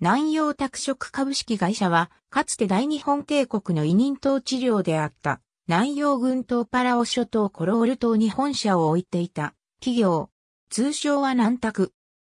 南洋拓殖株式会社は、かつて大日本帝国の委任統治領であった、南洋群島パラオ諸島コロール島に本社を置いていた、企業、通称は南拓。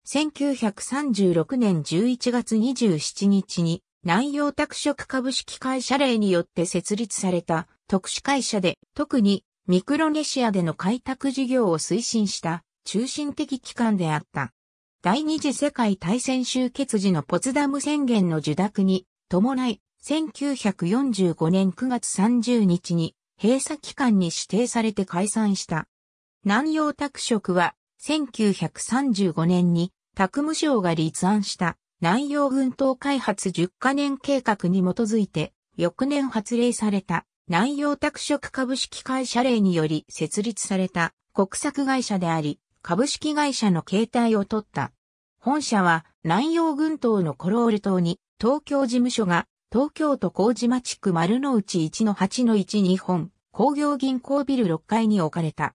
1936年11月27日に、南洋拓殖株式会社令によって設立された特殊会社で、特にミクロネシアでの開拓事業を推進した中心的機関であった。第二次世界大戦終結時のポツダム宣言の受諾に伴い、1945年9月30日に閉鎖期間に指定されて解散した。南洋拓殖は1935年に拓務省が立案した南洋軍島開発10カ年計画に基づいて翌年発令された南洋拓殖株式会社令により設立された国策会社であり株式会社の形態を取った。本社は南洋群島のコロール島に東京事務所が東京都麹町区丸の内1の8の1日本工業銀行ビル6階に置かれた。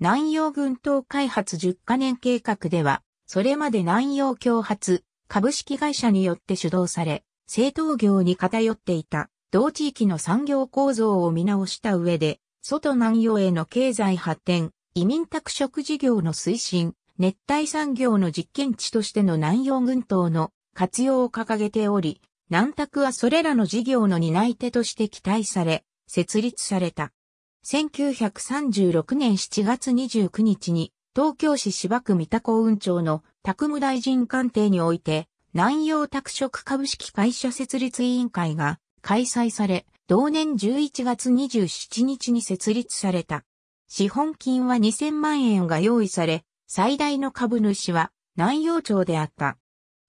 南洋群島開発10カ年計画では、それまで南洋共発株式会社によって主導され、製陶業に偏っていた同地域の産業構造を見直した上で、外南洋への経済発展、移民宅食事業の推進、熱帯産業の実験地としての南洋群島の活用を掲げており、南拓はそれらの事業の担い手として期待され、設立された。1936年7月29日に、東京市芝区三田港運町の宅務大臣官邸において、南洋拓殖株式会社設立委員会が開催され、同年11月27日に設立された。資本金は2000万円が用意され、最大の株主は南洋町であった。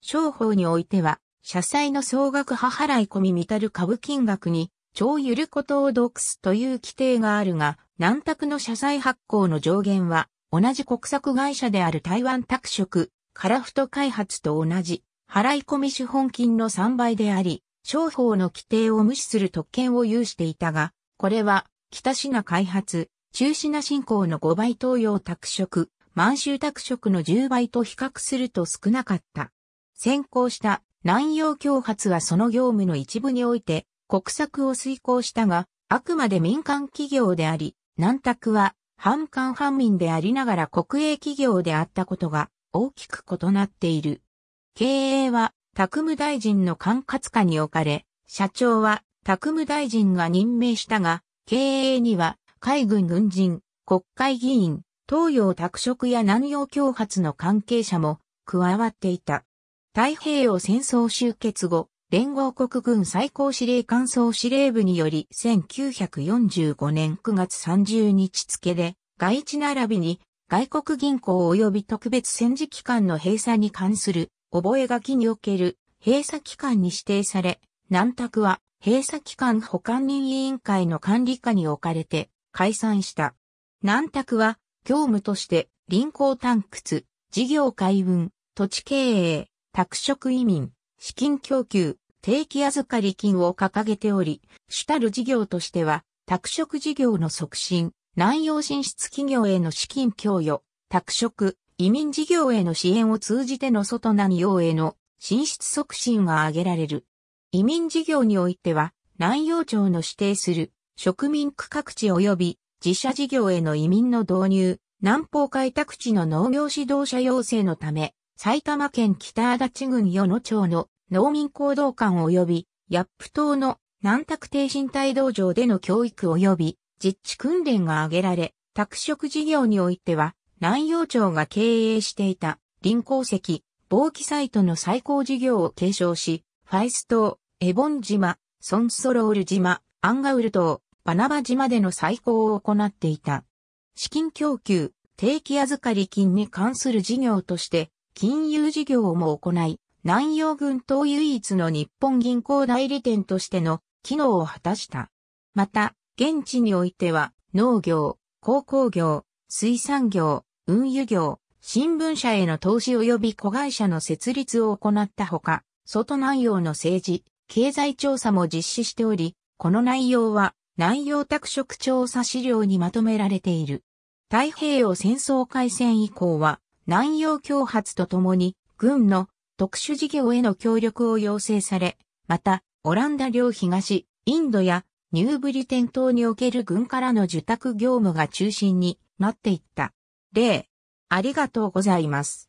商法においては、社債の総額派払い込み満たる株金額に、超ゆることを独すという規定があるが、南卓の社債発行の上限は、同じ国策会社である台湾拓殖、カラフト開発と同じ、払い込み資本金の3倍であり、商法の規定を無視する特権を有していたが、これは、北品開発、中止な信仰の5倍東洋拓殖、満州拓殖の10倍と比較すると少なかった。先行した南洋教発はその業務の一部において国策を遂行したが、あくまで民間企業であり、南拓は反官反民でありながら国営企業であったことが大きく異なっている。経営は拓務大臣の管轄下に置かれ、社長は拓務大臣が任命したが、経営には海軍軍人、国会議員、東洋拓殖や南洋共発の関係者も加わっていた。太平洋戦争終結後、連合国軍最高司令官総司令部により1945年9月30日付で、外地並びに外国銀行及び特別戦時機関の閉鎖に関する覚書における閉鎖機関に指定され、南卓は閉鎖機関保管人委員会の管理下に置かれて、解散した。南拓は、業務として、林港探掘、事業海運、土地経営、拓殖移民、資金供給、定期預かり金を掲げており、主たる事業としては、拓殖事業の促進、南洋進出企業への資金供与、拓殖、移民事業への支援を通じての外南洋への進出促進が挙げられる。移民事業においては、南洋庁の指定する植民区各地及び自社事業への移民の導入、南方開拓地の農業指導者養成のため、埼玉県北足立郡与野町の農民行動館及び、ヤップ島の南卓低身体道場での教育及び、実地訓練が挙げられ、拓殖事業においては、南洋町が経営していた、臨鉱石、防気サイトの最高事業を継承し、ファイス島、エボン島、ソンソロール島、アンガウル島、バナバ島での再興を行っていた。資金供給、定期預かり金に関する事業として、金融事業も行い、南洋群島唯一の日本銀行代理店としての機能を果たした。また、現地においては、農業、鉱工業、水産業、運輸業、新聞社への投資及び子会社の設立を行ったほか、外内容の政治、経済調査も実施しており、この内容は南洋拓殖調査資料にまとめられている。太平洋戦争開戦以降は、南洋共発とともに、軍の特殊事業への協力を要請され、また、オランダ領東、インドやニューブリテン島における軍からの受託業務が中心になっていった。例、ありがとうございます。